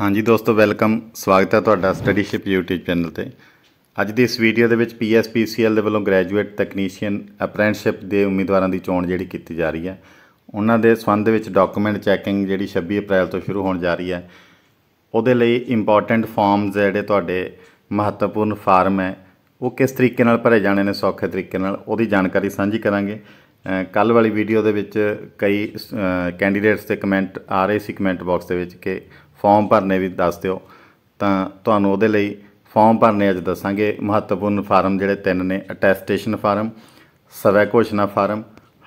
ਹਾਂਜੀ ਦੋਸਤੋ ਵੈਲਕਮ ਸਵਾਗਤ ਹੈ ਤੁਹਾਡਾ ਸਟੱਡੀਸ਼ਿਪ YouTube ਚੈਨਲ ਤੇ ਅੱਜ ਦੀ ਇਸ ਵੀਡੀਓ ਦੇ ਵਿੱਚ PSPCL ਦੇ ਵੱਲੋਂ ਗ੍ਰੈਜੂਏਟ ਟੈਕਨੀਸ਼ੀਅਨ ਅਪ੍ਰੈਂਟਿਸਸ਼ਿਪ ਦੇ ਉਮੀਦਵਾਰਾਂ ਦੀ ਚੋਣ ਜਿਹੜੀ ਕੀਤੀ ਜਾ ਰਹੀ ਹੈ ਉਹਨਾਂ ਦੇ ਸੰਬੰਧ ਵਿੱਚ ਡਾਕੂਮੈਂਟ ਚੈਕਿੰਗ ਜਿਹੜੀ 26 ਅਪ੍ਰੈਲ ਤੋਂ ਸ਼ੁਰੂ ਹੋਣ ਜਾ ਰਹੀ ਹੈ ਉਹਦੇ ਲਈ ਇੰਪੋਰਟੈਂਟ ਫਾਰਮਸ ਜਿਹੜੇ ਤੁਹਾਡੇ ਮਹੱਤਵਪੂਰਨ ਫਾਰਮ ਹੈ ਉਹ ਕਿਸ ਤਰੀਕੇ ਨਾਲ ਭਰੇ ਜਾਣੇ ਨੇ ਸੌਖੇ ਤਰੀਕੇ ਨਾਲ ਉਹਦੀ ਜਾਣਕਾਰੀ ਸਾਂਝੀ ਕਰਾਂਗੇ ਕੱਲ ਵਾਲੀ ਵੀਡੀਓ ਦੇ ਵਿੱਚ ਕਈ ਕੈਂਡੀਡੇਟਸ ਦੇ ਕਮੈਂਟ ਆ ਰਹੇ ਸੀ ਕਮੈਂਟ ਬਾਕਸ ਦੇ ਵਿੱਚ ਕਿ ਫਾਰਮ ਭਰਨੇ ਵੀ ਦੱਸ ਦਿਓ ਤਾਂ ਤੁਹਾਨੂੰ ਉਹਦੇ ਲਈ ਫਾਰਮ ਭਰਨੇ ਅੱਜ ਦੱਸਾਂਗੇ ਮਹੱਤਵਪੂਰਨ ਫਾਰਮ ਜਿਹੜੇ ਤਿੰਨ ਨੇ ਅਟੈਸਟੇਸ਼ਨ ਫਾਰਮ ਸਵੈ ਘੋਸ਼ਣਾ ਫਾਰਮ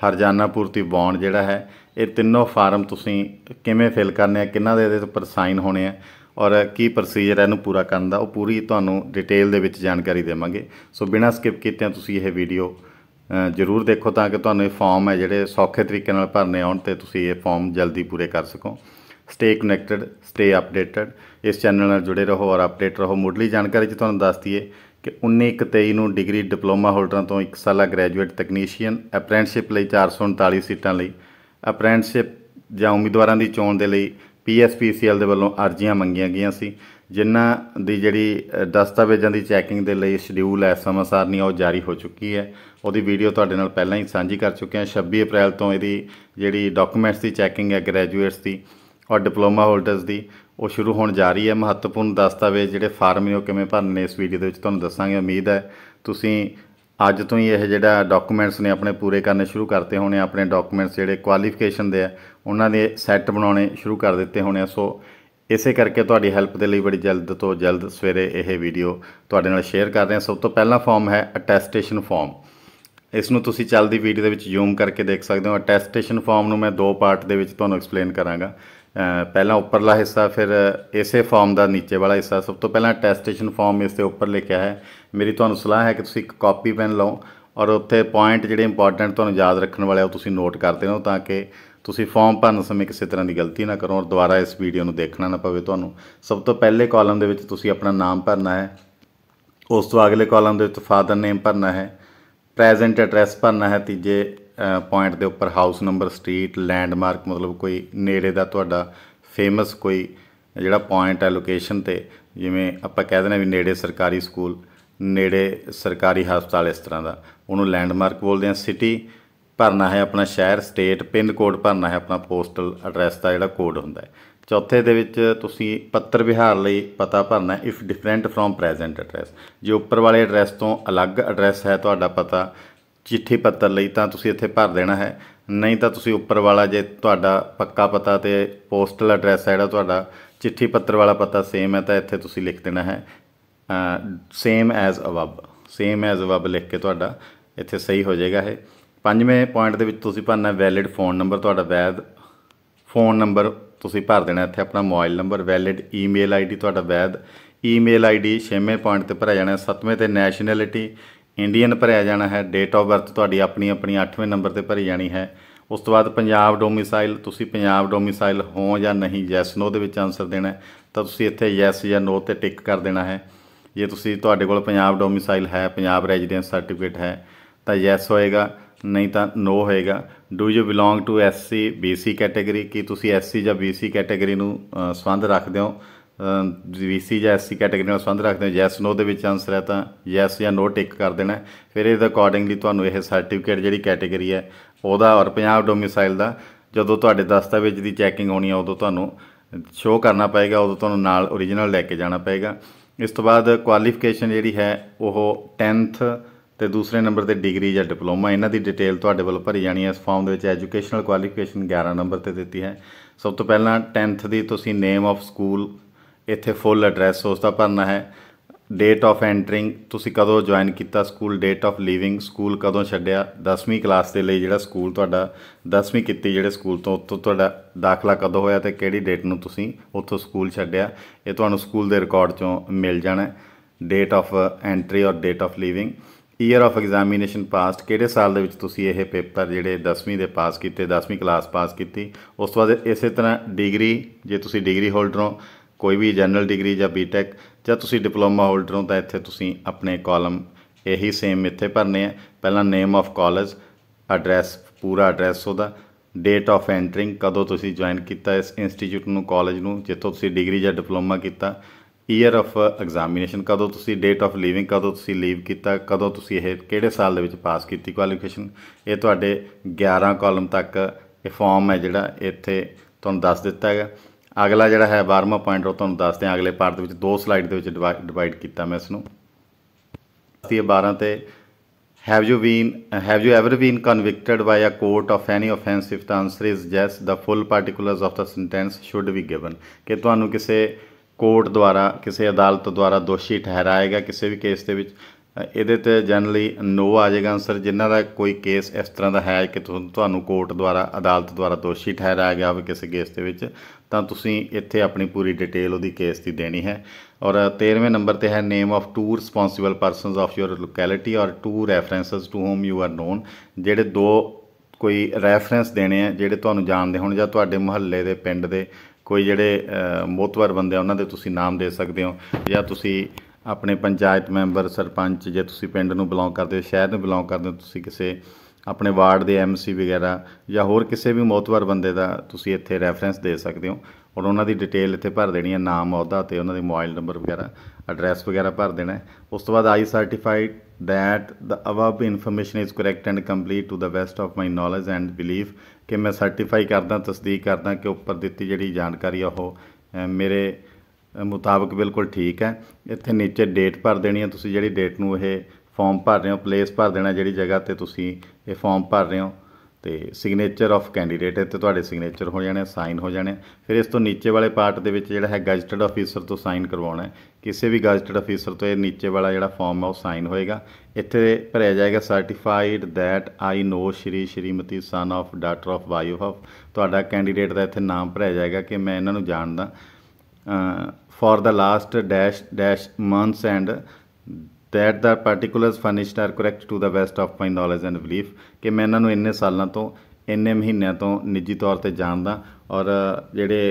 ਹਰਜਾਨਾ ਪੂਰਤੀ ਬੌਂਡ ਜਿਹੜਾ ਹੈ ਇਹ ਤਿੰਨੋਂ ਫਾਰਮ ਤੁਸੀਂ ਕਿਵੇਂ ਫਿਲ ਕਰਨੇ ਆ ਕਿੰਨਾ ਦੇ ਇਹਦੇ ਉੱਪਰ ਸਾਈਨ ਹੋਣੇ ਆ ਔਰ ਕੀ ਪ੍ਰੋਸੀਜਰ ਹੈ ਇਹਨੂੰ ਪੂਰਾ ਕਰਨ ਦਾ ਉਹ ਪੂਰੀ ਤੁਹਾਨੂੰ ਡਿਟੇਲ ਦੇ ਵਿੱਚ ਜਾਣਕਾਰੀ ਦੇਵਾਂਗੇ ਸੋ ਬਿਨਾਂ ਸਕਿਪ ਕੀਤੇ ਤੁਸੀਂ ਇਹ ਵੀਡੀਓ ਜ਼ਰੂਰ ਦੇਖੋ ਤਾਂ ਕਿ ਤੁਹਾਨੂੰ ਇਹ ਫਾਰਮ ਹੈ ਜਿਹੜੇ ਸੌਖੇ ਤਰੀਕੇ ਨਾਲ ਭਰਨੇ ਆਉਣ ਤੇ ਤੁਸੀਂ ਇਹ ਫਾਰਮ ਜਲਦੀ ਪੂਰੇ ਕਰ ਸਕੋ ਸਟੇ ਕਨੈਕਟਡ ਸਟੇ ਅਪਡੇਟਡ ਇਸ ਚੈਨਲ ਨਾਲ ਜੁੜੇ ਰਹੋ ਔਰ ਅਪਡੇਟ ਰਹੋ ਮੁੱਢਲੀ ਜਾਣਕਾਰੀ ਚ ਤੁਹਾਨੂੰ ਦੱਸ ਦਈਏ ਕਿ 1923 ਨੂੰ ਡਿਗਰੀ ਡਿਪਲੋਮਾ ਹੋਲਡਰਾਂ ਤੋਂ 1 ਸਾਲਾ ਗ੍ਰੈਜੂਏਟ ਟੈਕਨੀਸ਼ੀਅਨ ਅਪ੍ਰੈਂਟਿਸਸ਼ਿਪ ਲਈ 439 ਸੀਟਾਂ ਲਈ ਅਪ੍ਰੈਂਟਿਸਸ਼ਿਪ ਜਾਂ ਉਮੀਦਵਾਰਾਂ ਦੀ ਚੋਣ ਦੇ ਲਈ ਪੀਐਸਪੀਸੀਐਲ ਦੇ ਵੱਲੋਂ ਅਰਜ਼ੀਆਂ ਮੰਗੀਆਂ ਗਈਆਂ ਸੀ ਜਿਨ੍ਹਾਂ ਦੀ ਜਿਹੜੀ ਦਸਤਾਵੇਜ਼ਾਂ ਦੀ ਚੈਕਿੰਗ ਦੇ ਲਈ ਸ਼ਡਿਊਲ ਐ ਸਮਸਾਰ ਨਹੀਂ ਉਹ ਜਾਰੀ ਹੋ ਚੁੱਕੀ ਹੈ ਉਹਦੀ ਵੀਡੀਓ ਤੁਹਾਡੇ ਨਾਲ ਪਹਿਲਾਂ ਹੀ ਸਾਂਝੀ ਕਰ ਚੁੱਕੇ ਹਾਂ 26 ਅਪ੍ਰੈਲ ਤੋਂ ਇਹਦੀ ਜਿਹੜੀ ਡਾਕੂਮੈਂਟਸ ਦੀ ਚੈਕਿੰਗ ਹੈ ਗ੍ਰੈਜੂਏਟਸ ਦੀ ਔਰ ਡਿਪਲੋਮਾ ਹੋਲਡਰਸ ਦੀ ਉਹ ਸ਼ੁਰੂ ਹੋਣ ਜਾ ਰਹੀ ਹੈ ਮਹੱਤਵਪੂਰਨ ਦਸਤਾਵੇਜ਼ ਜਿਹੜੇ ਫਾਰਮ ਨੇ ਉਹ ਕਿਵੇਂ ਭਰਨੇ ਇਸ ਵੀਡੀਓ ਦੇ ਵਿੱਚ ਤੁਹਾਨੂੰ ਦੱਸਾਂਗੇ ਉਮੀਦ ਹੈ ਤੁਸੀਂ ਅੱਜ ਤੋਂ ਹੀ ਇਹ ਜਿਹੜਾ ਡਾਕੂਮੈਂਟਸ ਨੇ ਆਪਣੇ ਪੂਰੇ ਕਰਨੇ ਸ਼ੁਰੂ ਕਰਤੇ ਹੋਣੇ ਆਪਣੇ ਡਾਕੂਮੈਂਟਸ ਜਿਹੜੇ ਕੁਆਲੀਫਿਕੇਸ਼ਨ ਦੇ ਆ ਉਹਨਾਂ ਦੇ ਸੈੱਟ ਬਣਾਉਣੇ ਸ਼ੁਰੂ ਕਰ ਦਿੱਤੇ ਹੋਣੇ ਸੋ ਇਸੇ ਕਰਕੇ ਤੁਹਾਡੀ ਹੈਲਪ ਦੇ ਲਈ ਬੜੀ ਜਲਦ ਤੋਂ ਜਲਦ ਸਵੇਰੇ ਇਹ ਵੀਡੀਓ ਤੁਹਾਡੇ ਨਾਲ ਸ਼ੇਅਰ ਕਰ ਰਹੇ ਹਾਂ ਸਭ ਤੋਂ ਪਹਿਲਾ ਫਾਰਮ ਹੈ ਅਟੈਸਟੇਸ਼ਨ ਫਾਰਮ ਇਸ ਨੂੰ ਤੁਸੀਂ ਚੱਲਦੀ ਵੀਡੀਓ ਦੇ ਵਿੱਚ ਜ਼ੂਮ ਕਰਕੇ ਦੇਖ ਸਕਦੇ ਹੋ ਅਟੈਸਟੇਸ਼ਨ ਫਾਰਮ ਨੂੰ ਮੈਂ ਦੋ ਪਾਰਟ ਦੇ ਵਿੱਚ ਤੁਹਾਨੂੰ ਐਕਸਪਲੇਨ ਕਰਾਂਗਾ ਪਹਿਲਾਂ ਉੱਪਰਲਾ ਹਿੱਸਾ ਫਿਰ ਇਸੇ ਫਾਰਮ ਦਾ ਨੀਚੇ ਵਾਲਾ ਹਿੱਸਾ ਸਭ ਤੋਂ ਪਹਿਲਾਂ ਟੈਸਟੇਸ਼ਨ ਫਾਰਮ ਇਸ ਦੇ ਉੱਪਰ ਲਿਖਿਆ ਹੈ ਮੇਰੀ ਤੁਹਾਨੂੰ ਸਲਾਹ ਹੈ ਕਿ ਤੁਸੀਂ ਇੱਕ ਕਾਪੀ ਪੈਨ ਲਓ ਔਰ ਉੱਥੇ ਪੁਆਇੰਟ ਜਿਹੜੇ ਇੰਪੋਰਟੈਂਟ ਤੁਹਾਨੂੰ ਯਾਦ ਰੱਖਣ ਵਾਲੇ ਉਹ ਤੁਸੀਂ ਨੋਟ ਕਰਦੇ ਰਹੋ ਤਾਂ ਕਿ ਤੁਸੀਂ ਫਾਰਮ ਭਰਨ ਸਮੇਂ ਕਿਸੇ ਤਰ੍ਹਾਂ ਦੀ ਗਲਤੀ ਨਾ ਕਰੋ ਔਰ ਦੁਬਾਰਾ ਇਸ ਵੀਡੀਓ ਨੂੰ ਦੇਖਣਾ ਨਾ ਪਵੇ ਤੁਹਾਨੂੰ ਸਭ ਤੋਂ ਪਹਿਲੇ ਕਾਲਮ ਦੇ ਵਿੱਚ ਤੁਸੀਂ ਆਪਣਾ ਨਾਮ ਭਰਨਾ ਹੈ ਉਸ ਤੋਂ ਅਗਲੇ ਕਾਲਮ ਦੇ ਵਿੱਚ ਫਾਦਰ ਨੇਮ ਭਰਨਾ ਹੈ ਪ੍ਰੈਜ਼ੈਂਟ ਐਡਰੈਸ ਭਰਨਾ ਹੈ ਤੀਜੇ ਪੁਆਇੰਟ ਦੇ ਉੱਪਰ ਹਾਊਸ ਨੰਬਰ ਸਟਰੀਟ ਲੈਂਡਮਾਰਕ ਮਤਲਬ ਕੋਈ ਨੇੜੇ ਦਾ ਤੁਹਾਡਾ ਫੇਮਸ ਕੋਈ ਜਿਹੜਾ ਪੁਆਇੰਟ ਹੈ ਲੋਕੇਸ਼ਨ ਤੇ ਜਿਵੇਂ ਆਪਾਂ ਕਹਿ ਦਿੰਦੇ ਵੀ ਨੇੜੇ ਸਰਕਾਰੀ ਸਕੂਲ ਨੇੜੇ ਸਰਕਾਰੀ ਹਸਪਤਾਲ ਇਸ ਤਰ੍ਹਾਂ ਦਾ ਉਹਨੂੰ ਲੈਂਡਮਾਰਕ ਬੋਲਦੇ ਆ ਸਿਟੀ ਭਰਨਾ ਹੈ ਆਪਣਾ ਸ਼ਹਿਰ ਸਟੇਟ ਪਿੰਨ ਕੋਡ ਭਰਨਾ ਹੈ ਆਪਣਾ ਪੋਸਟਲ ਐਡਰੈਸ ਦਾ ਜਿਹੜਾ ਕੋਡ ਹੁੰਦਾ ਹੈ ਚੌਥੇ ਦੇ ਵਿੱਚ ਤੁਸੀਂ ਪੱਤਰ ਵਿਹਾਰ ਲਈ ਪਤਾ ਭਰਨਾ ਹੈ if different from present address ਜੇ ਉੱਪਰ ਵਾਲੇ ਐਡਰੈਸ ਤੋਂ ਅਲੱਗ ਐਡਰੈਸ ਹੈ ਤੁਹਾਡਾ ਪਤਾ ਚਿੱਠੀ ਪੱਤਰ ਲਈ ਤਾਂ ਤੁਸੀਂ ਇੱਥੇ ਭਰ ਦੇਣਾ ਹੈ ਨਹੀਂ ਤਾਂ ਤੁਸੀਂ ਉੱਪਰ ਵਾਲਾ ਜੇ ਤੁਹਾਡਾ ਪੱਕਾ ਪਤਾ ਤੇ ਪੋਸਟਲ ਐਡਰੈਸ ਹੈ ਜਿਹੜਾ ਤੁਹਾਡਾ ਚਿੱਠੀ ਪੱਤਰ ਵਾਲਾ ਪਤਾ ਸੇਮ ਹੈ ਤਾਂ ਇੱਥੇ ਤੁਸੀਂ ਲਿਖ ਦੇਣਾ ਹੈ same as above same as above ਲਿਖ ਕੇ ਤੁਹਾਡਾ ਇੱਥੇ ਸਹੀ ਹੋ ਜਾਏਗਾ ਇਹ ਪੰਜਵੇਂ ਪੁਆਇੰਟ ਦੇ ਵਿੱਚ ਤੁਸੀਂ ਭਰਨਾ ਵੈਲਿਡ ਫੋਨ ਨੰਬਰ ਤੁਹਾਡਾ ਵੈਦ ਫੋਨ ਨੰਬਰ ਤੁਸੀਂ ਭਰ ਦੇਣਾ ਇੱਥੇ ਆਪਣਾ mobile number valid email ID ਤੁਹਾਡਾ ਵੈਦ ਈਮੇਲ ਆਈਡੀ 6ਵੇਂ ਪੁਆਇੰਟ ਤੇ ਭਰਿਆ ਜਾਣਾ 7ਵੇਂ ਤੇ ਨੈਸ਼ਨੈਲਿਟੀ ਇੰਡੀਅਨ ਭਰਿਆ ਜਾਣਾ ਹੈ ਡੇਟ ਆਫ ਬਰਥ ਤੁਹਾਡੀ ਆਪਣੀ ਆਪਣੀ 8ਵੇਂ ਨੰਬਰ ਤੇ ਭਰੀ ਜਾਣੀ ਹੈ ਉਸ ਤੋਂ ਬਾਅਦ ਪੰਜਾਬ ਡੋਮਿਸਾਈਲ ਤੁਸੀਂ ਪੰਜਾਬ ਡੋਮਿਸਾਈਲ ਹੋ ਜਾਂ ਨਹੀਂ ਯੈਸ ਨੋ ਦੇ ਵਿੱਚ ਆਨਸਰ ਦੇਣਾ ਤਾਂ ਤੁਸੀਂ ਇੱਥੇ ਯੈਸ ਜਾਂ ਨੋ ਤੇ ਟਿਕ ਕਰ ਦੇਣਾ ਹੈ ਜੇ ਤੁਸੀਂ ਤੁਹਾਡੇ ਕੋਲ ਪੰਜਾਬ ਡੋਮਿਸਾਈਲ ਹੈ ਪੰਜਾਬ ਰੈਜ਼ੀਡੈਂਸ ਸਰਟੀਫਿਕੇਟ ਹੈ ਤਾਂ ਯੈਸ ਹੋਏਗਾ ਨਹੀਂ ਤਾਂ ਨੋ ਹੋਏਗਾ do you belong to SC BC category ਕੀ ਤੁਸੀਂ ਐਸਸੀ ਜਾਂ ਬੀਸੀ ਕੈਟਾਗਰੀ ਨੂੰ ਸੰਬੰਧ ਰੱਖਦੇ ਹੋ ਵੀਸੀ ਜਾਂ ਐਸਸੀ ਕੈਟਾਗਰੀ ਨਾਲ ਸੰਬੰਧ ਰੱਖਦੇ ਹੋ ਜੈਸ ਨੋ ਦੇ ਵਿੱਚ ਆਨਸਰ ਹੈ ਤਾਂ ਯੈਸ ਜਾਂ ਨੋ ਟਿਕ ਕਰ ਦੇਣਾ ਫਿਰ ਇਹਦੇ ਅਕੋਰਡਿੰਗਲੀ ਤੁਹਾਨੂੰ ਇਹ ਸਰਟੀਫਿਕੇਟ ਜਿਹੜੀ ਕੈਟਾਗਰੀ ਹੈ ਉਹਦਾ ਔਰ ਪੰਜਾਬ ਡੋਮਿਸਾਈਲ ਦਾ ਜਦੋਂ ਤੁਹਾਡੇ ਦਸਤਾਵੇਜ਼ ਦੀ ਚੈਕਿੰਗ ਹੋਣੀ ਹੈ ਉਦੋਂ ਤੁਹਾਨੂੰ ਸ਼ੋ ਕਰਨਾ ਪਏਗਾ ਉਦੋਂ ਤੁਹਾਨੂੰ ਨਾਲ origignal ਲੈ ਕੇ ਜਾਣਾ ਪਏਗਾ ਇਸ ਤੋਂ ਬਾਅਦ ਕੁਆਲੀਫਿਕੇਸ਼ਨ ਜਿਹੜੀ ਹੈ ਉਹ 10th ਤੇ ਦੂਸਰੇ ਨੰਬਰ ਤੇ ਡਿਗਰੀ ਜਾਂ ਡਿਪਲੋਮਾ ਇਹਨਾਂ ਦੀ ਡਿਟੇਲ ਤੁਹਾਡੇ ਵੱਲ ਭਰੀ ਜਾਣੀ ਹੈ ਇਸ ਫਾਰਮ ਦੇ ਵਿੱਚ ਐਜੂਕੇਸ਼ਨਲ ਕੁਆਲੀਫਿਕੇਸ਼ਨ 11 ਨੰਬਰ ਤੇ ਦਿੱਤੀ ਹੈ ਸਭ ਤੋਂ ਪਹਿਲਾਂ 10th ਦੀ ਤੁਸੀਂ ਨੇਮ ਆਫ ਸਕੂਲ ਇੱਥੇ ਫੁੱਲ ਐਡਰੈਸ ਉਸ ਦਾ ਭਰਨਾ ਹੈ ਡੇਟ ਆਫ ਐਂਟਰਿੰਗ ਤੁਸੀਂ ਕਦੋਂ ਜੁਆਇਨ ਕੀਤਾ school date of leaving school ਕਦੋਂ ਛੱਡਿਆ 10ਵੀਂ ਕਲਾਸ ਦੇ ਲਈ ਜਿਹੜਾ ਸਕੂਲ ਤੁਹਾਡਾ 10ਵੀਂ ਕੀਤੀ ਜਿਹੜੇ ਸਕੂਲ ਤੋਂ ਉੱਥੋਂ ਤੁਹਾਡਾ ਦਾਖਲਾ ਕਦੋਂ ਹੋਇਆ ਤੇ ਕਿਹੜੀ ਡੇਟ ਨੂੰ ਤੁਸੀਂ ਉੱਥੋਂ ਸਕੂਲ ਛੱਡਿਆ ਇਹ ਤੁਹਾਨੂੰ ਸਕੂਲ ਦੇ ਰਿਕਾਰਡ ਚੋਂ ਮਿਲ ਜਾਣਾ ਡੇਟ ਆਫ ਐਂਟਰੀ ਔਰ date of leaving year of examination passed ਕਿਹੜੇ ਸਾਲ ਦੇ ਵਿੱਚ ਤੁਸੀਂ ਇਹ ਪੇਪਰ ਜਿਹੜੇ 10ਵੀਂ ਦੇ ਪਾਸ ਕੀਤੇ 10ਵੀਂ ਕਲਾਸ ਪਾਸ ਕੀਤੀ ਉਸ ਤੋਂ ਬਾਅਦ ਇਸੇ ਤਰ੍ਹਾਂ ਡਿਗਰੀ ਜੇ ਤੁਸੀਂ ਡਿਗਰੀ ਹੋਲਡਰ ਹੋ ਕੋਈ ਵੀ ਜਨਰਲ ਡਿਗਰੀ ਜਾਂ ਬੀਟੈਕ ਜਾਂ ਤੁਸੀਂ ਡਿਪਲੋਮਾ ਹੋਲਡਰ ਹੋ ਤਾਂ ਇੱਥੇ ਤੁਸੀਂ ਆਪਣੇ ਕਾਲਮ ਇਹੀ ਸੇਮ ਇੱਥੇ ਭਰਨੇ ਆ ਪਹਿਲਾਂ ਨੇਮ ਆਫ ਕਾਲਜ ਐਡਰੈਸ ਪੂਰਾ ਐਡਰੈਸ ਉਹਦਾ ਡੇਟ ਆਫ ਐਂਟਰਿੰਗ ਕਦੋਂ ਤੁਸੀਂ ਜੁਆਇਨ ਕੀਤਾ ਇਸ ਇੰਸਟੀਚਿਊਟ ਨੂੰ ਕਾਲਜ ਨੂੰ ਜਿੱਥੋਂ ਤੁਸੀਂ ਡਿਗਰੀ ਜਾਂ ਡਿਪਲੋਮਾ ਕੀਤਾ ਈਅਰ ਆਫ ਐਗਜ਼ਾਮੀਨੇਸ਼ਨ ਕਦੋਂ ਤੁਸੀਂ ਡੇਟ ਆਫ ਲੀਵਿੰਗ ਕਦੋਂ ਤੁਸੀਂ ਲੀਵ ਕੀਤਾ ਕਦੋਂ ਤੁਸੀਂ ਇਹ ਕਿਹੜੇ ਸਾਲ ਦੇ ਵਿੱਚ ਪਾਸ ਕੀਤੀ ਕੁਆਲੀਫਿਕੇਸ਼ਨ ਇਹ ਤੁਹਾਡੇ 11 ਕਾਲਮ ਤੱਕ ਇਹ ਫਾਰਮ ਹੈ ਜਿਹੜਾ ਇੱਥੇ ਤੁਹਾਨੂੰ ਦੱਸ ਦਿੱਤਾ ਹੈਗਾ ਅਗਲਾ ਜਿਹੜਾ ਹੈ 12ਵਾਂ ਪੁਆਇੰਟ ਉਹ ਤੁਹਾਨੂੰ ਦੱਸਦੇ ਆ ਅਗਲੇ ਪਾਰਟ ਦੇ ਵਿੱਚ ਦੋ ਸਲਾਈਡ ਦੇ ਵਿੱਚ ਡਿਵਾਈਡ ਕੀਤਾ ਮੈਂ ਇਸ ਨੂੰ ਸਤੀ 12 ਤੇ have you been have you ever been convicted by a court of any offensive the answer is yes the full particulars of the sentence should be given ਕਿ ਤੁਹਾਨੂੰ ਕਿਸੇ ਕੋਰਟ ਦੁਆਰਾ ਕਿਸੇ ਅਦਾਲਤ ਦੁਆਰਾ ਦੋਸ਼ੀ ਠਹਿਰਾਇਆ ਗਿਆ ਕਿਸੇ ਵੀ ਕੇਸ ਦੇ ਵਿੱਚ ਇਹਦੇ ਤੇ ਜਨਰਲੀ ਨੋ ਆ ਜਾਏਗਾ ਆਨਸਰ ਜਿਨ੍ਹਾਂ ਦਾ ਕੋਈ ਕੇਸ ਇਸ ਤਰ੍ਹਾਂ ਦਾ ਹੈ ਕਿ ਤੁਹਾਨੂੰ ਕੋਰਟ ਦੁਆਰਾ ਅਦਾਲਤ ਦੁਆਰਾ ਦੋਸ਼ੀ ਠਹਿਰਾਇਆ ਗਿਆ ਹੋਵੇ ਕਿਸੇ ਕੇਸ ਦੇ ਵਿੱਚ ਤਾਂ ਤੁਸੀਂ ਇੱਥੇ ਆਪਣੀ ਪੂਰੀ ਡਿਟੇਲ ਉਹਦੀ ਕੇਸ ਦੀ ਦੇਣੀ ਹੈ ਔਰ 13ਵੇਂ ਨੰਬਰ ਤੇ ਹੈ name of two responsible persons of your locality ਔਰ two references to whom you are known ਜਿਹੜੇ ਦੋ ਕੋਈ ਰੈਫਰੈਂਸ ਦੇਣੇ ਆ ਜਿਹੜੇ ਤੁਹਾਨੂੰ ਜਾਣਦੇ ਹੋਣ ਜਾਂ ਤੁਹਾਡੇ ਮੁਹੱਲੇ ਦੇ ਪਿੰਡ ਦੇ ਕੋਈ ਜਿਹੜੇ ਮੋਤਵਰ ਬੰਦੇ ਆ ਉਹਨਾਂ ਦੇ ਤੁਸੀਂ ਨਾਮ ਦੇ ਸਕਦੇ ਹੋ ਜਾਂ ਤੁਸੀਂ ਆਪਣੇ ਪੰਚਾਇਤ ਮੈਂਬਰ ਸਰਪੰਚ ਜੇ ਤੁਸੀਂ ਪਿੰਡ ਨੂੰ ਬਿਲੋਂਗ ਕਰਦੇ ਹੋ ਸ਼ਹਿਰ ਨੂੰ ਬਿਲੋਂਗ ਕਰਦੇ ਹੋ ਤੁਸੀਂ ਕਿਸੇ ਆਪਣੇ ਵਾਰਡ ਦੇ ਐਮਸੀ ਵਗੈਰਾ ਜਾਂ ਹੋਰ ਕਿਸੇ ਵੀ ਮੌਤਵਾਰ ਬੰਦੇ ਦਾ ਤੁਸੀਂ ਇੱਥੇ ਰੈਫਰੈਂਸ ਦੇ ਸਕਦੇ ਹੋ ਔਰ ਉਹਨਾਂ ਦੀ ਡਿਟੇਲ ਇੱਥੇ ਭਰ ਦੇਣੀ ਹੈ ਨਾਮ ਅਹੁਦਾ ਤੇ ਉਹਨਾਂ ਦੇ ਮੋਬਾਈਲ ਨੰਬਰ ਵਗੈਰਾ ਐਡਰੈਸ ਵਗੈਰਾ ਭਰ ਦੇਣਾ ਹੈ ਉਸ ਤੋਂ ਬਾਅਦ I certified that the above information is correct and complete to the best of my knowledge and belief ਕਿ ਮੈਂ ਸਰਟੀਫਾਈ ਕਰਦਾ ਤਸਦੀਕ ਕਰਦਾ ਕਿ ਉੱਪਰ ਦਿੱਤੀ ਜਿਹੜੀ ਜਾਣਕਾਰੀ ਆ ਉਹ ਮੇਰੇ ਮੁਤਾਬਕ ਬਿਲਕੁਲ ਠੀਕ ਹੈ ਇੱਥੇ ਨੀਚੇ ਡੇਟ ਭਰ ਦੇਣੀ ਹੈ ਤੁਸੀਂ ਜਿਹੜੀ ਡੇਟ ਨੂੰ ਇਹ ਫਾਰਮ ਭਰ ਰਹੇ ਹੋ ਪਲੇਸ ਭਰ ਦੇਣਾ ਜਿਹੜੀ ਜਗ੍ਹਾ ਤੇ ਤੁਸੀਂ ਇਹ ਫਾਰਮ ਭਰ ਰਹੇ ਹੋ ਤੇ ਸਿਗਨੇਚਰ ਆਫ ਕੈਂਡੀਡੇਟ ਤੇ ਤੁਹਾਡੇ ਸਿਗਨੇਚਰ ਹੋ ਜਾਣੇ ਸਾਈਨ ਹੋ ਜਾਣੇ ਫਿਰ ਇਸ ਤੋਂ ਨੀਚੇ ਵਾਲੇ ਪਾਰਟ ਦੇ ਵਿੱਚ ਜਿਹੜਾ ਹੈ ਗੈਜ਼ਟਡ ਅਫੀਸਰ ਤੋਂ ਸਾਈਨ ਕਰਵਾਉਣਾ ਹੈ ਕਿਸੇ ਵੀ ਗੈਜ਼ਟਡ ਅਫੀਸਰ ਤੋਂ ਇਹ ਨੀਚੇ ਵਾਲਾ ਜਿਹੜਾ ਫਾਰਮ ਹੈ ਉਹ ਸਾਈਨ ਹੋਏਗਾ ਇੱਥੇ ਭਰਿਆ ਜਾਏਗਾ certified that I know Shri Shrimati son of daughter of wife of ਤੁਹਾਡਾ ਕੈਂਡੀਡੇਟ ਦਾ ਇੱਥੇ ਨਾਮ ਭਰਿਆ ਜਾਏਗਾ ਕਿ ਮੈਂ ਇਹਨਾਂ ਨੂੰ ਜਾਣਦਾ for the last dash dash months and that the particulars furnished are correct to the best of my knowledge and belief ਕਿ ਮੈਂ ਇਹਨਾਂ ਨੂੰ ਇੰਨੇ ਸਾਲਾਂ ਤੋਂ ਇੰਨੇ ਮਹੀਨਿਆਂ ਤੋਂ ਨਿੱਜੀ ਤੌਰ ਤੇ ਜਾਣਦਾ ਔਰ ਜਿਹੜੇ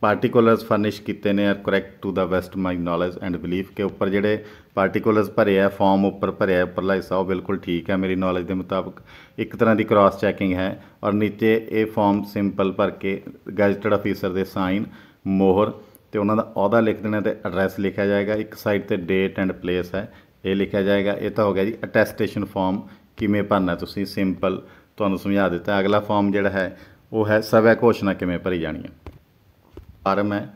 ਪਾਰਟਿਕੂਲਰਸ ਫਰਨਿਸ਼ ਕੀਤੇ ਨੇ are correct to the best my knowledge and belief ਕੇ ਉੱਪਰ ਜਿਹੜੇ ਪਾਰਟਿਕੂਲਰਸ ਭਰੇ ਆ ਫਾਰਮ ਉੱਪਰ ਭਰਿਆ ਉੱਪਰਲਾ ਹਿੱਸਾ ਉਹ ਬਿਲਕੁਲ ਠੀਕ ਹੈ ਮੇਰੀ ਨੌਲੇਜ ਦੇ ਮੁਤਾਬਕ ਇੱਕ ਤਰ੍ਹਾਂ ਦੀ ਕ੍ਰਾਸ ਚੈਕਿੰਗ ਹੈ ਔਰ ਨੀਚੇ ਇਹ ਫਾਰਮ ਸਿੰਪਲ ਭਰ ਕੇ ਗੈਜ਼ਟਡ ਅਫੀਸਰ ਦੇ ਸਾਈਨ ਮੋਹਰ ਤੇ ਉਹਨਾਂ ਦਾ ਅਹੁਦਾ ਲਿਖ ਦੇਣਾ ਤੇ ਐਡਰੈਸ ਲਿਖਿਆ ਜਾਏਗਾ ਇੱਕ ਸਾਈਡ ਤੇ ਡੇਟ ਐਂਡ ਪਲੇਸ ਹੈ ਇਹ ਲਿਖਿਆ ਜਾਏਗਾ ਇਹ ਤਾਂ ਹੋ ਗਿਆ ਜੀ ਅਟੈਸਟੇਸ਼ਨ ਫਾਰਮ ਕਿਵੇਂ ਭਰਨਾ ਤੁਸੀਂ ਸਿੰਪਲ ਤੁਹਾਨੂੰ ਸਮਝਾ ਦਿੱਤਾ ਅਗਲਾ ਫਾਰਮ ਜਿਹੜਾ ਹੈ ਉਹ ਹੈ ਸਵੈ ਘੋਸ਼ਣਾ ਕਿਵੇਂ ਭਰੀ ਜਾਣੀ ਹੈ ਫਾਰਮ ਹੈ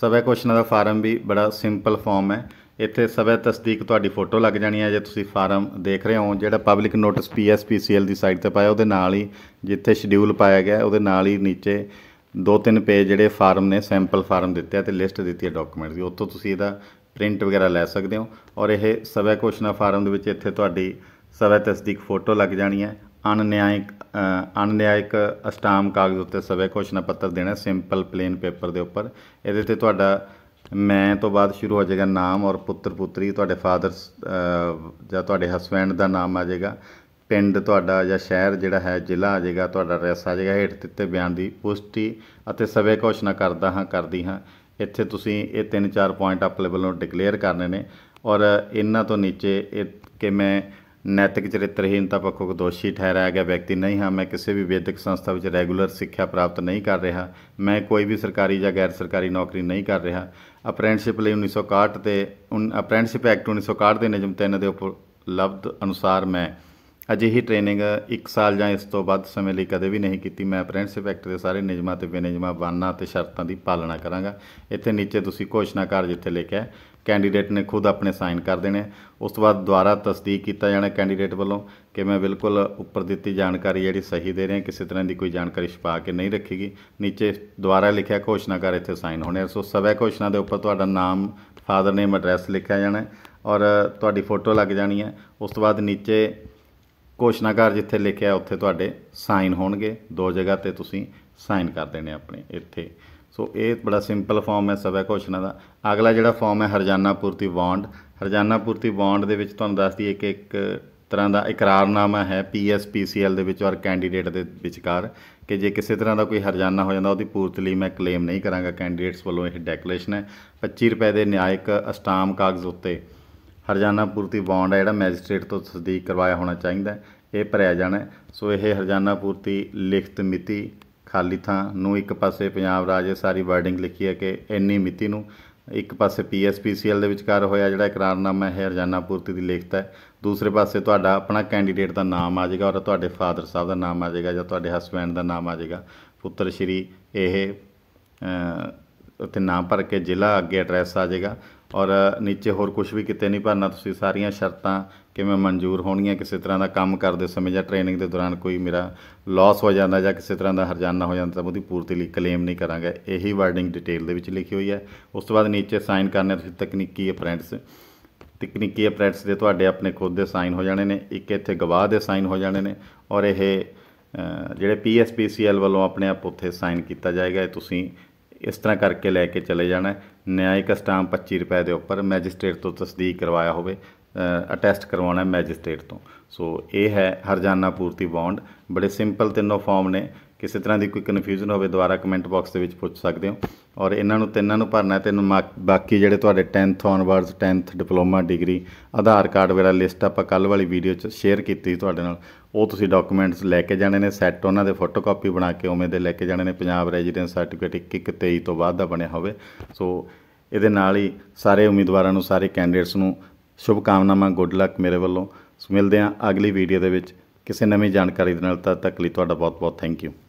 ਸਵੈ ਘੋਸ਼ਣਾ ਦਾ ਫਾਰਮ ਵੀ ਬੜਾ ਸਿੰਪਲ ਫਾਰਮ ਹੈ ਇੱਥੇ ਸਵੈ ਤਸਦੀਕ ਤੁਹਾਡੀ ਫੋਟੋ ਲੱਗ ਜਾਣੀ ਹੈ ਜੇ ਤੁਸੀਂ ਫਾਰਮ ਦੇਖ ਰਹੇ ਹੋ ਜਿਹੜਾ ਪਬਲਿਕ ਨੋਟਿਸ ਪੀਐਸਪੀਸੀਐਲ ਦੀ ਸਾਈਟ ਤੇ ਪਾਇਆ ਉਹਦੇ ਨਾਲ ਹੀ ਜਿੱਥੇ ਸ਼ਡਿਊਲ ਪਾਇਆ ਗਿਆ ਉਹਦੇ ਨਾਲ ਹੀ ਨੀਚੇ ਦੋ ਤਿੰਨ ਪੇਜ ਜਿਹੜੇ ਫਾਰਮ ਨੇ ਸੈਂਪਲ ਫਾਰਮ ਦਿੱਤੇ ਆ ਤੇ ਲਿਸਟ ਦਿੱਤੀ ਆ ਡਾਕੂਮੈਂਟ ਦੀ ਉੱਤੋਂ ਤੁਸੀਂ ਇਹਦਾ ਪ੍ਰਿੰਟ ਵਗੈਰਾ ਲੈ ਸਕਦੇ ਹੋ ਔਰ ਇਹ ਸਵੈ ਘੋਸ਼ਣਾ ਫਾਰਮ ਦੇ ਵਿੱਚ ਇੱਥੇ ਤੁਹਾਡੀ ਸਵੈ ਤਸਦੀਕ ਫੋਟੋ ਲੱਗ ਜਾਣੀ ਹੈ ਅਨਨਿਆਇਕ ਅਨਨਿਆਇਕ ਅਸਟਾਮ ਕਾਗਜ਼ ਉੱਤੇ ਸਵੈ ਘੋਸ਼ਣਾ ਪੱਤਰ ਦੇਣਾ ਸਿੰਪਲ ਪਲੇਨ ਪੇਪਰ ਦੇ ਉੱਪਰ ਇਹਦੇ ਤੇ ਤੁਹਾਡਾ ਮੈਂ ਤੋਂ ਬਾਅਦ ਸ਼ੁਰੂ ਹੋ ਜਾਏਗਾ ਨਾਮ ਔਰ ਪੁੱਤਰ ਪੁੱਤਰੀ ਤੁਹਾਡੇ ਫਾਦਰ ਜਾਂ ਤੁਹਾਡੇ ਹਸਬੰਡ ਦਾ ਨਾਮ ਆ ਜਾਏਗਾ ਪਿੰਡ ਤੁਹਾਡਾ ਜਾਂ ਸ਼ਹਿਰ ਜਿਹੜਾ ਹੈ ਜ਼ਿਲ੍ਹਾ ਆ ਜਾਏਗਾ ਤੁਹਾਡਾ ਐਡਰੈਸ ਆ ਜਾਏਗਾ ਹੇਠ ਦਿੱਤੇ ਬਿਆਨ ਦੀ ਪੁਸ਼ਟੀ ਅਤੇ ਸਵੇ ਘੋਸ਼ਣਾ ਕਰਦਾ ਹਾਂ ਕਰਦੀ ਹਾਂ ਇੱਥੇ ਤੁਸੀਂ ਇਹ ਤਿੰਨ ਚਾਰ ਪੁਆਇੰਟ ਆਪਣੇ ਵੱਲੋਂ ਡਿਕਲੇਅਰ ਕਰਨੇ ਨੇ ਔਰ ਇਹਨਾਂ ਤੋਂ ਨੀਚੇ ਇਹ ਕਿ ਮੈਂ ਨੈਤਿਕ ਚਰਿੱਤਰਹੀਨਤਾ ਪੱਖੋਂ ਦੋਸ਼ੀ ਠਹਿਰਾਇਆ ਗਿਆ ਵਿਅਕਤੀ ਨਹੀਂ ਹਾਂ ਮੈਂ ਕਿਸੇ ਵੀ ਵਿਦਿਅਕ ਸੰਸਥਾ ਵਿੱਚ ਰੈਗੂਲਰ ਸਿੱਖਿਆ ਪ੍ਰਾਪਤ ਨਹੀਂ ਕਰ ਰਿਹਾ ਮੈਂ ਕੋਈ ਵੀ ਸਰਕਾਰੀ ਜਾਂ ਗੈਰ ਸਰਕਾਰੀ ਨੌਕਰੀ ਨਹੀਂ ਕਰ ਰਿਹਾ ਅਪ੍ਰੈਂਟਿਸਸ਼ਿਪ ਲਈ 1961 ਤੇ ਅਪ੍ਰੈਂਟਿਸਸ਼ਿਪ ਐਕਟ 1961 ਦੇ ਨਿਯਮ 3 ਦੇ ਉੱਪਰ ਲਬਧ ਅਨੁਸਾਰ ਮੈਂ ਅਜਿਹੀ ਟ੍ਰੇਨਿੰਗ 1 ਸਾਲ ਜਾਂ ਇਸ ਤੋਂ ਵੱਧ ਸਮੇਂ ਲਈ ਕਦੇ ਵੀ ਨਹੀਂ ਕੀਤੀ ਮੈਂ ਅਪ੍ਰੈਂਟਿਸਸ਼ਿਪ ਐਕਟ ਦੇ ਸਾਰੇ ਨਿਯਮਾਂ ਤੇ ਬੇਨਿਯਮਾਂ ਬਾਨਾਂ ਤੇ ਸ਼ਰਤਾਂ ਦੀ ਪਾਲਣਾ ਕਰਾਂਗਾ ਇੱਥੇ ਨੀਚੇ ਤੁਸੀਂ ਘੋਸ਼ਣਾ ਕਾਰਜ ਜਿੱਥੇ ਲਿਖਿਆ ਕੈਂਡੀਡੇਟ ਨੇ ਖੁਦ ਆਪਣੇ ਸਾਈਨ ਕਰ ਦੇਣੇ ਉਸ ਤੋਂ ਬਾਅਦ ਦੁਬਾਰਾ ਤਸਦੀਕ ਕੀਤਾ ਜਾਣਾ ਕੈਂਡੀਡੇਟ ਵੱਲੋਂ ਕਿ ਮੈਂ ਬਿਲਕੁਲ ਉੱਪਰ ਦਿੱਤੀ ਜਾਣਕਾਰੀ ਜਿਹੜੀ ਸਹੀ ਦੇ ਰਿਹਾ ਕਿਸੇ ਤਰ੍ਹਾਂ ਦੀ ਕੋਈ ਜਾਣਕਾਰੀ ਛੁਪਾ ਕੇ ਨਹੀਂ ਰੱਖੀਗੀ ਨੀਚੇ ਦੁਬਾਰਾ ਲਿਖਿਆ ਘੋਸ਼ਣਾ ਕਰ ਇੱਥੇ ਸਾਈਨ ਹੋਣੇ ਸੋ ਸਵੈ ਘੋਸ਼ਣਾ ਦੇ ਉੱਪਰ ਤੁਹਾਡਾ ਨਾਮ ਫਾਦਰ ਨੇਮ ਐਡਰੈਸ ਲਿਖਿਆ ਜਾਣਾ ਔਰ ਤੁਹਾਡੀ ਫੋਟੋ ਲੱਗ ਜਾਣੀ ਹੈ ਉਸ ਤੋਂ ਬਾਅਦ ਨੀਚੇ ਘੋਸ਼ਣਾਕਾਰ ਜਿੱਥੇ ਲਿਖਿਆ ਉੱਥੇ ਤੁਹਾਡੇ ਸਾਈਨ ਹੋਣਗੇ ਦੋ ਜਗ੍ਹਾ ਤੇ ਤੁਸੀਂ ਸਾਈਨ ਕਰ ਦੇਣੇ ਆਪਣੇ ਇੱਥੇ ਸੋ ਇਹ ਬੜਾ ਸਿੰਪਲ ਫਾਰਮ ਹੈ ਸਵੈ ਘੋਸ਼ਣਾ ਦਾ ਅਗਲਾ ਜਿਹੜਾ ਫਾਰਮ ਹੈ ਹਰਜਾਨਾ ਪੂਰਤੀ ਬੌਂਡ ਹਰਜਾਨਾ ਪੂਰਤੀ ਬੌਂਡ ਦੇ ਵਿੱਚ ਤੁਹਾਨੂੰ ਦੱਸ ਦਈਏ ਕਿ ਇੱਕ ਤਰ੍ਹਾਂ ਦਾ ਇਕਰਾਰਨਾਮਾ ਹੈ ਪੀਐਸਪੀਸੀਐਲ ਦੇ ਵਿੱਚ ਔਰ ਕੈਂਡੀਡੇਟ ਦੇ ਵਿਚਕਾਰ ਕਿ ਜੇ ਕਿਸੇ ਤਰ੍ਹਾਂ ਦਾ ਕੋਈ ਹਰਜਾਨਾ ਹੋ ਜਾਂਦਾ ਉਹਦੀ ਪੂਰਤੀ ਲਈ ਮੈਂ ਕਲੇਮ ਨਹੀਂ ਕਰਾਂਗਾ ਕੈਂਡੀਡੇਟਸ ਵੱਲੋਂ ਇਹ ਡੈਕਲੇਸ਼ਨ ਹੈ 25 ਰੁਪਏ ਦੇ ਨਿਆਇਕ ਅਸਟਾਮ ਕਾਗਜ਼ ਉੱਤੇ ਹਰਜਾਨਾ ਪੂਰਤੀ ਬੌਂਡ ਹੈ ਜਿਹੜਾ ਮੈਜਿਸਟ੍ਰੇਟ ਤੋਂ ਤਸਦੀਕ ਕਰਵਾਇਆ ਹੋਣਾ ਚਾਹੀਦਾ ਇਹ ਭਰਿਆ ਜਾਣਾ ਸੋ ਇਹ ਹਰਜਾਨਾ ਪੂਰਤੀ ਲਿਖਤ ਮਿਤੀ ਖਾਲੀ ਥਾਂ ਨੂੰ ਇੱਕ ਪਾਸੇ ਪੰਜਾਬ ਰਾਜ ਸਾਰੀ ਵਰਡਿੰਗ ਲਿਖੀ ਹੈ ਕਿ ਇੰਨੀ ਮਿਤੀ ਨੂੰ ਇੱਕ ਪਾਸੇ ਪੀਐਸਪੀਸੀਐਲ ਦੇ ਵਿਚਕਾਰ ਹੋਇਆ ਜਿਹੜਾ ਇਕਰਾਰਨਾਮਾ ਹੈ ਹਰਜਾਨਾ ਪੂਰਤੀ ਦੀ ਲਿਖਤ ਹੈ ਦੂਸਰੇ ਪਾਸੇ ਤੁਹਾਡਾ ਆਪਣਾ ਕੈਂਡੀਡੇਟ ਦਾ ਨਾਮ ਆ ਜਾਏਗਾ ਔਰ ਤੁਹਾਡੇ ਫਾਦਰ ਸਾਹਿਬ ਦਾ ਨਾਮ ਆ ਜਾਏਗਾ ਜਾਂ ਤੁਹਾਡੇ ਹਸਬੈਂਡ ਦਾ ਨਾਮ ਆ ਜਾਏਗਾ ਪੁੱਤਰ ਸ਼੍ਰੀ ਇਹ ਉੱਤੇ ਨਾਮ ਭਰ ਕੇ ਜ਼ਿਲ੍ਹਾ ਅੱਗੇ ਐਡਰੈਸ ਆ ਜਾਏਗਾ ਔਰ ਨੀਚੇ ਹੋਰ ਕੁਝ ਵੀ ਕਿਤੇ ਨਹੀਂ ਭਰਨਾ ਤੁਸੀਂ ਸਾਰੀਆਂ ਸ਼ਰਤਾਂ ਕਿਵੇਂ ਮਨਜ਼ੂਰ ਹੋਣੀਆਂ ਕਿਸੇ ਤਰ੍ਹਾਂ ਦਾ ਕੰਮ ਕਰਦੇ ਸਮੇਂ ਜਾਂ ਟ੍ਰੇਨਿੰਗ ਦੇ ਦੌਰਾਨ ਕੋਈ ਮੇਰਾ ਲਾਸ ਹੋ ਜਾਂਦਾ ਜਾਂ ਕਿਸੇ ਤਰ੍ਹਾਂ ਦਾ ਹਰਜਾਨਾ ਹੋ ਜਾਂਦਾ ਤਾਂ ਉਹਦੀ ਪੂਰਤੀ ਲਈ ਕਲੇਮ ਨਹੀਂ ਕਰਾਂਗਾ ਇਹੀ ਵਰਡਿੰਗ ਡਿਟੇਲ ਦੇ ਵਿੱਚ ਲਿਖੀ ਹੋਈ ਹੈ ਉਸ ਤੋਂ ਬਾਅਦ ਨੀਚੇ ਸਾਈਨ ਕਰਨੇ ਤੁਸੀਂ ਤਕਨੀਕੀ ਅਪਰੈਂਟਸ ਤਕਨੀਕੀ ਅਪਰੈਂਟਸ ਦੇ ਤੁਹਾਡੇ ਆਪਣੇ ਖੁਦ ਦੇ ਸਾਈਨ ਹੋ ਜਾਣੇ ਨੇ ਇੱਕ ਇੱਥੇ ਗਵਾਹ ਦੇ ਸਾਈਨ ਹੋ ਜਾਣੇ ਨੇ ਔਰ ਇਹ ਜਿਹੜੇ ਪੀਐਸਪੀਸੀਐਲ ਵੱਲੋਂ ਆਪਣੇ ਆਪ ਉੱਥੇ ਸਾਈਨ ਕੀਤਾ ਜਾਏਗਾ ਇਹ ਤੁਸੀਂ ਇਸ ਤਰ੍ਹਾਂ ਕਰਕੇ ਲੈ ਕੇ ਚਲੇ ਜਾਣਾ ਨਿਆਇਕ ਸਟਾਮ 25 ਰੁਪਏ ਦੇ ਉੱਪਰ ਮੈਜਿਸਟ੍ਰੇਟ ਤੋਂ ਤਸਦੀਕ ਕਰਵਾਇਆ ਹੋਵੇ ਅਟੈਸਟ ਕਰਵਾਉਣਾ ਮੈਜਿਸਟ੍ਰੇਟ ਤੋਂ ਸੋ ਇਹ ਹੈ ਹਰਜਾਨਾ ਪੂਰਤੀ ਬੌਂਡ ਬੜੇ ਸਿੰਪਲ ਤਿੰਨੋਂ ਫਾਰਮ ਨੇ ਕਿਸੇ ਤਰ੍ਹਾਂ ਦੀ ਕੋਈ ਕਨਫਿਊਜ਼ਨ ਹੋਵੇ ਦੁਬਾਰਾ ਕਮੈਂਟ ਬਾਕਸ ਦੇ ਵਿੱਚ ਪੁੱਛ ਸਕਦੇ ਹੋ ਔਰ ਇਹਨਾਂ ਨੂੰ ਤਿੰਨਾਂ ਨੂੰ ਭਰਨਾ ਤੇ ਬਾਕੀ ਜਿਹੜੇ ਤੁਹਾਡੇ 10th onwards 10th diploma degree Aadhaar card ਵਗੈਰਾ ਲਿਸਟ ਆਪਾਂ ਕੱਲ ਵਾਲੀ ਵੀਡੀਓ 'ਚ ਸ਼ੇਅਰ ਕੀਤੀ ਤੁਹਾਡੇ ਨਾਲ ਉਹ ਤੁਸੀਂ ਡਾਕੂਮੈਂਟਸ ਲੈ ਕੇ ਜਾਣੇ ਨੇ ਸੈੱਟ ਉਹਨਾਂ ਦੇ ਫੋਟੋਕਾਪੀ ਬਣਾ ਕੇ ਉਵੇਂ ਦੇ ਲੈ ਕੇ ਜਾਣੇ ਨੇ ਪੰਜਾਬ ਰੈਜ਼ੀਡੈਂਸ ਸਰਟੀਫਿਕੇਟ 1123 ਤੋਂ ਬਾਅਦ ਦਾ ਬਣਿਆ ਹੋਵੇ ਸੋ ਇਹਦੇ ਨਾਲ ਹੀ ਸਾਰੇ ਉਮੀਦਵਾਰਾਂ ਨੂੰ ਸਾਰੇ ਕੈਂਡੀਡੇਟਸ ਨੂੰ ਸ਼ੁਭ ਕਾਮਨਾਵਾਂ ਗੁੱਡ ਲੱਕ ਮੇਰੇ ਵੱਲੋਂ ਸੋ ਮਿਲਦੇ ਹਾਂ ਅਗਲੀ ਵੀਡੀਓ ਦੇ ਵਿੱਚ ਕਿਸੇ ਨਵੀਂ ਜਾਣਕਾਰੀ ਦੇ ਨਾਲ ਤਦ ਤੱਕ ਲਈ ਤੁਹਾਡਾ ਬਹੁਤ ਬਹੁਤ ਥੈਂਕ ਯੂ